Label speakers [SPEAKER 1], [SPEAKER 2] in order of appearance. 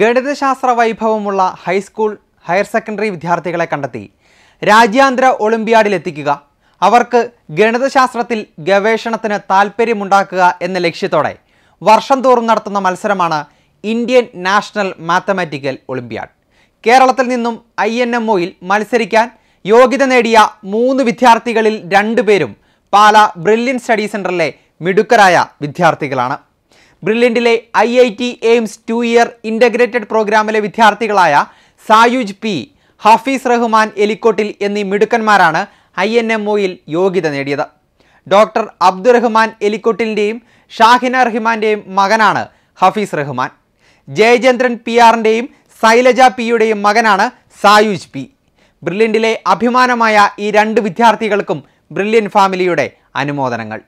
[SPEAKER 1] ഗണിതശാസ്ത്ര വൈഭവമുള്ള high school higher secondary വിദ്യാർത്ഥികളെ കണ്ടെത്തി രാജ്യാന്തര ഒളിമ്പ്യാഡിലെത്തിക്കുക അവർക്ക് ഗണിതശാസ്ത്രത്തിൽ ഗവേഷണത്തിന് താൽപ്പര്യമുണ്ടാക്കുക എന്ന ലക്ഷ്യത്തോടെ വർഷം തോറും നടത്തുന്ന മത്സരമാണ് ഇന്ത്യൻ നാഷണൽ മാത്തമാറ്റിക്കൽ ഒളിമ്പ്യാഡ് കേരളത്തിൽ നിന്നും ഐ എൻ എം ഒയിൽ മത്സരിക്കാൻ യോഗ്യത നേടിയ മൂന്ന് വിദ്യാർത്ഥികളിൽ രണ്ടുപേരും പാല ബ്രില്യൻ സ്റ്റഡി സെൻറ്ററിലെ മിടുക്കരായ വിദ്യാർത്ഥികളാണ് ബ്രില്യൻറ്റിലെ I I T AIIMS two year integrated പ്രോഗ്രാമിലെ വിദ്യാർത്ഥികളായ സായുജ് പി ഹഫീസ് റഹ്മാൻ എലിക്കോട്ടിൽ എന്നീ മിടുക്കന്മാരാണ് ഐ എൻ എം ഒയിൽ യോഗ്യത നേടിയത് ഡോക്ടർ അബ്ദുറഹ്മാൻ എലിക്കോട്ടിലിൻ്റെയും ഷാഹിന റഹ്മാൻ്റെയും മകനാണ് ഹഫീസ് റഹ്മാൻ ജയചന്ദ്രൻ പി ആറിൻ്റെയും സൈലജ പിയുടെയും മകനാണ് സായുജ് പി ബ്രില്യൻറ്റിലെ അഭിമാനമായ ഈ രണ്ട് വിദ്യാർത്ഥികൾക്കും ബ്രില്യൻ ഫാമിലിയുടെ അനുമോദനങ്ങൾ